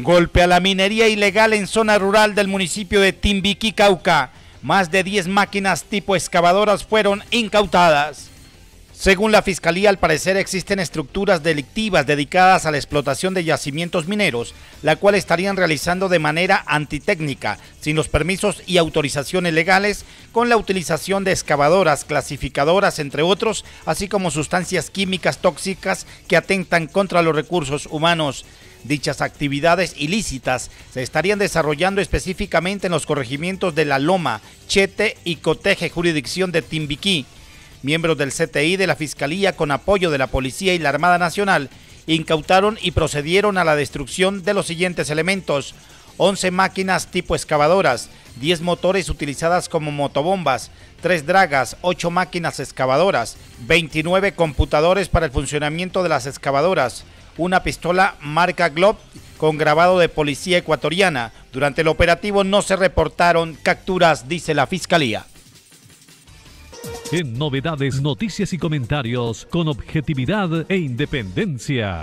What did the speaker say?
Golpe a la minería ilegal en zona rural del municipio de Timbiquí, Cauca. Más de 10 máquinas tipo excavadoras fueron incautadas. Según la Fiscalía, al parecer existen estructuras delictivas dedicadas a la explotación de yacimientos mineros, la cual estarían realizando de manera antitécnica, sin los permisos y autorizaciones legales, con la utilización de excavadoras, clasificadoras, entre otros, así como sustancias químicas tóxicas que atentan contra los recursos humanos. Dichas actividades ilícitas se estarían desarrollando específicamente en los corregimientos de La Loma, Chete y Coteje, jurisdicción de Timbiquí Miembros del CTI de la Fiscalía, con apoyo de la Policía y la Armada Nacional, incautaron y procedieron a la destrucción de los siguientes elementos. 11 máquinas tipo excavadoras, 10 motores utilizadas como motobombas, 3 dragas, 8 máquinas excavadoras, 29 computadores para el funcionamiento de las excavadoras, una pistola marca Glob con grabado de policía ecuatoriana. Durante el operativo no se reportaron capturas, dice la Fiscalía en novedades, noticias y comentarios con objetividad e independencia.